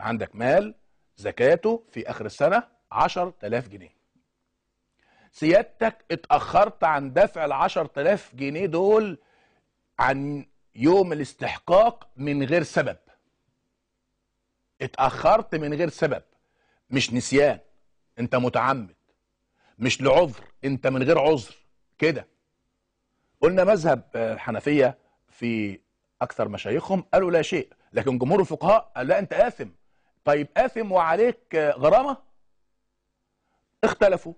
عندك مال زكاته في اخر السنه 10000 جنيه سيادتك اتاخرت عن دفع ال 10000 جنيه دول عن يوم الاستحقاق من غير سبب اتاخرت من غير سبب مش نسيان انت متعمد مش لعذر انت من غير عذر كده قلنا مذهب الحنفيه في اكثر مشايخهم قالوا لا شيء لكن جمهور الفقهاء قال لا انت اثم طيب قاسم وعليك غرامة اختلفوا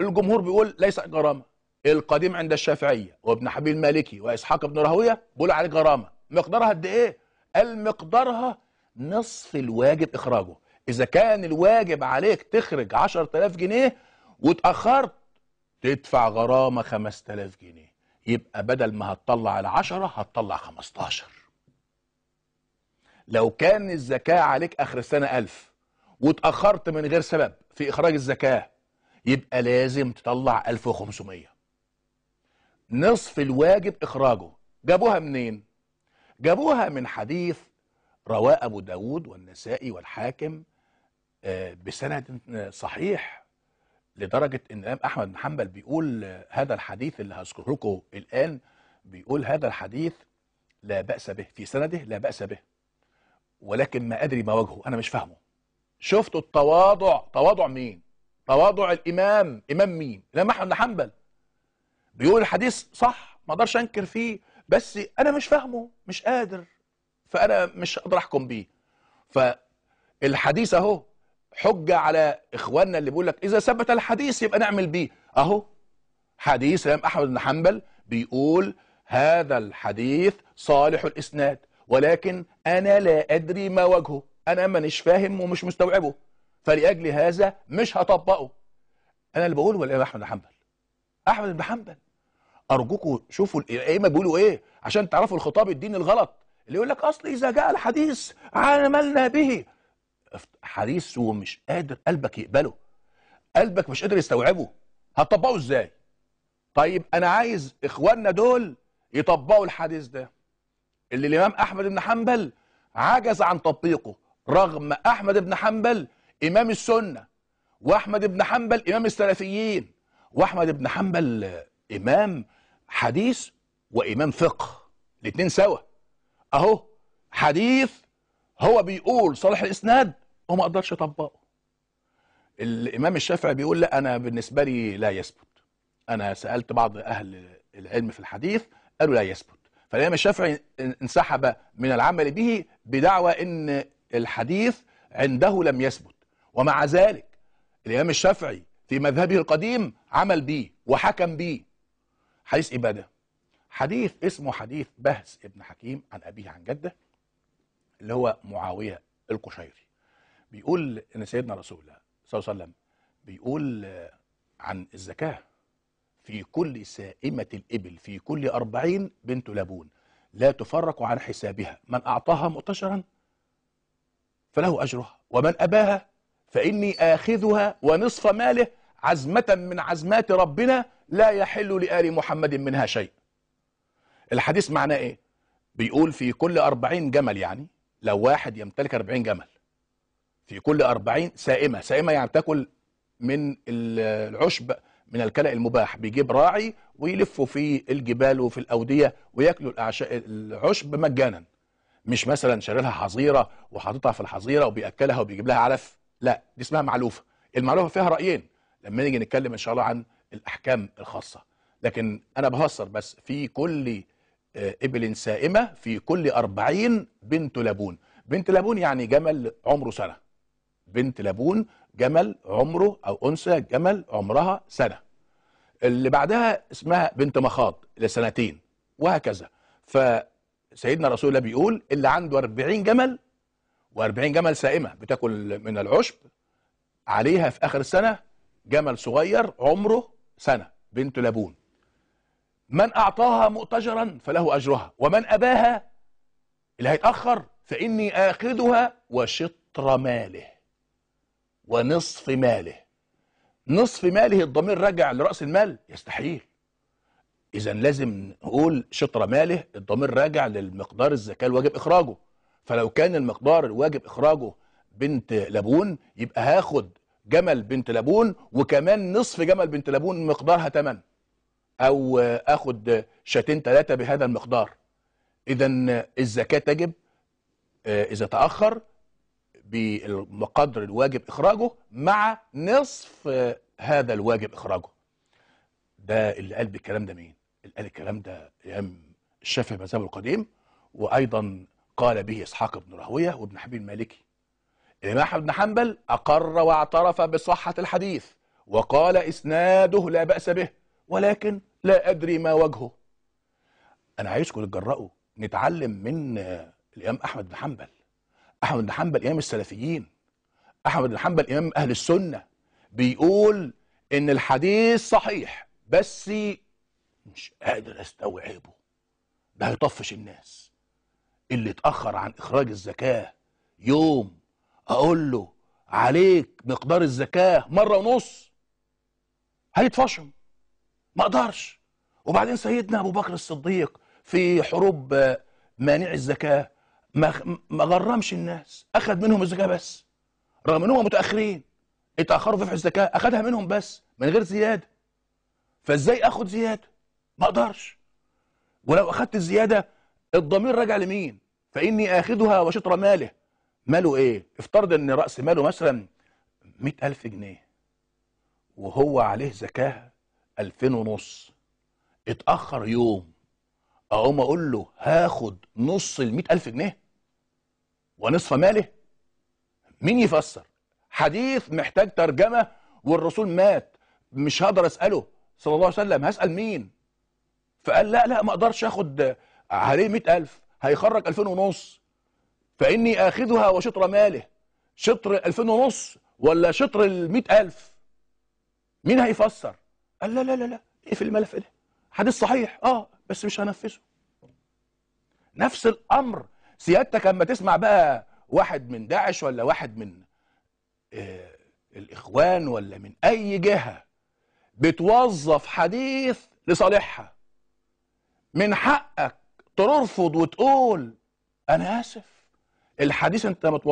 الجمهور بيقول ليس غرامة القديم عند الشافعية وابن حبيب المالكي وإسحاق بن راهوية بيقول عليه غرامة مقدارها قد إيه قال مقدارها نصف الواجب إخراجه إذا كان الواجب عليك تخرج 10000 جنيه وتأخرت تدفع غرامة 5000 جنيه يبقى بدل ما هتطلع ال10 هتطلع 15 لو كان الزكاة عليك آخر السنة ألف وتأخرت من غير سبب في إخراج الزكاة يبقى لازم تطلع 1500 نصف الواجب إخراجه جابوها منين؟ جابوها من حديث رواه أبو داود والنسائي والحاكم آه، بسند صحيح لدرجة إن الإمام أحمد بن حنبل بيقول آه، هذا الحديث اللي هذكره لكم الآن بيقول هذا الحديث لا بأس به في سنده لا بأس به ولكن ما أدري ما وجهه أنا مش فاهمه شفتوا التواضع تواضع مين تواضع الإمام إمام مين الإمام أحمد بن حنبل بيقول الحديث صح ما اقدرش أنكر فيه بس أنا مش فاهمه مش قادر فأنا مش هقدر أحكم بيه فالحديث أهو حجة على إخواننا اللي بيقول لك إذا ثبت الحديث يبقى نعمل بيه أهو حديث الإمام أحمد بن حنبل بيقول هذا الحديث صالح الإسناد ولكن أنا لا أدري ما وجهه أنا مانيش فاهم ومش مستوعبه فلأجل هذا مش هطبقه أنا اللي بقوله الإمام أحمد بن حنبل أحمد بن حنبل أرجوكوا شوفوا الأئمة بيقولوا إيه عشان تعرفوا الخطاب الديني الغلط اللي يقول لك أصل إذا جاء الحديث عملنا به حديث ومش قادر قلبك يقبله قلبك مش قادر يستوعبه هتطبقه إزاي طيب أنا عايز إخواننا دول يطبقوا الحديث ده اللي الامام احمد بن حنبل عجز عن تطبيقه رغم احمد بن حنبل امام السنه واحمد بن حنبل امام السلفيين واحمد بن حنبل امام حديث وامام فقه الاثنين سوا اهو حديث هو بيقول صالح الاسناد وما اقدرش اطبقه الامام الشافعي بيقول لا انا بالنسبه لي لا يثبت انا سالت بعض اهل العلم في الحديث قالوا لا يثبت فالإمام الشافعي انسحب من العمل به بدعوى أن الحديث عنده لم يثبت ومع ذلك الإمام الشافعي في مذهبه القديم عمل به وحكم به حديث إبادة إيه حديث اسمه حديث بهز ابن حكيم عن أبيه عن جده اللي هو معاوية القشيري بيقول إن سيدنا رسول الله صلى الله عليه وسلم بيقول عن الزكاه في كل سائمة الإبل في كل أربعين بنت لبون لا تفرق عن حسابها من أعطاها مؤتشرا فله أجرها ومن أباها فإني آخذها ونصف ماله عزمة من عزمات ربنا لا يحل لآل محمد منها شيء الحديث معناه إيه؟ بيقول في كل أربعين جمل يعني لو واحد يمتلك أربعين جمل في كل أربعين سائمة سائمة يعني تأكل من العشب من الكلأ المباح بيجيب راعي ويلفوا في الجبال وفي الأودية وياكلوا العشب مجانا مش مثلا شاري لها حظيرة وحاططها في الحظيرة وبيأكلها وبيجيب لها علف لا دي اسمها معلوفة المعلوفة فيها رأيين لما نيجي نتكلم إن شاء الله عن الأحكام الخاصة لكن أنا بهصر بس في كل آه، إبل سائمة في كل أربعين بنت لبون بنت لبون يعني جمل عمره سنة بنت لبون جمل عمره أو أنثى جمل عمرها سنة اللي بعدها اسمها بنت مخاض لسنتين وهكذا فسيدنا رسول الله بيقول اللي عنده 40 جمل و40 جمل سائمه بتاكل من العشب عليها في اخر السنه جمل صغير عمره سنه بنت لابون من اعطاها مؤتجرا فله اجرها ومن اباها اللي هيتاخر فاني اخذها وشطر ماله ونصف ماله نصف ماله الضمير راجع لرأس المال يستحيل إذا لازم نقول شطر ماله الضمير راجع للمقدار الزكاة الواجب إخراجه فلو كان المقدار الواجب إخراجه بنت لابون يبقى هاخد جمل بنت لابون وكمان نصف جمل بنت لابون مقدارها تمن أو أخد شاتين ثلاثة بهذا المقدار إذا الزكاة تجب آه، إذا تأخر بقدر الواجب إخراجه مع نصف هذا الواجب إخراجه ده اللي قال بالكلام ده مين؟ اللي قال الكلام ده أيام الشافعي المذهب القديم وأيضا قال به إسحاق بن راهوية وابن حبيب المالكي الإمام أحمد بن حنبل أقر واعترف بصحة الحديث وقال إسناده لا بأس به ولكن لا أدري ما وجهه أنا عايزكم تجرأوا نتعلم من الإمام أحمد بن حنبل احمد بن حنبل امام السلفيين احمد بن حنبل امام اهل السنه بيقول ان الحديث صحيح بس مش قادر استوعبه ده هيطفش الناس اللي اتاخر عن اخراج الزكاه يوم اقول له عليك مقدار الزكاه مره ونص هيتفشم ما اقدرش وبعدين سيدنا ابو بكر الصديق في حروب مانع الزكاه ما ما غرمش الناس اخذ منهم الزكاه بس رغم انهم متاخرين اتاخروا في دفع الزكاه اخذها منهم بس من غير زياده فازاي اخد زياده ما اقدرش ولو اخدت الزياده الضمير راجع لمين فاني اخذها وشطر ماله ماله ايه افترض ان راس ماله مثلا مئة ألف جنيه وهو عليه زكاة ألفين ونص اتأخر يوم أقوم أقول له هاخد نص ال ألف جنيه ونصف ماله مين يفسر حديث محتاج ترجمة والرسول مات مش هقدر أسأله صلى الله عليه وسلم هسأل مين فقال لا لا ما أقدرش أخد عليه مئة ألف هيخرج ألفين ونص فإني آخذها وشطر ماله شطر ألفين ونص ولا شطر المئة ألف مين هيفسر قال لا لا لا لا ايه في الملف ده حديث صحيح اه بس مش هنفذه نفس الأمر سيادتك اما تسمع بقى واحد من داعش ولا واحد من آه، الاخوان ولا من اي جهه بتوظف حديث لصالحها من حقك ترفض وتقول انا اسف الحديث انت متوظف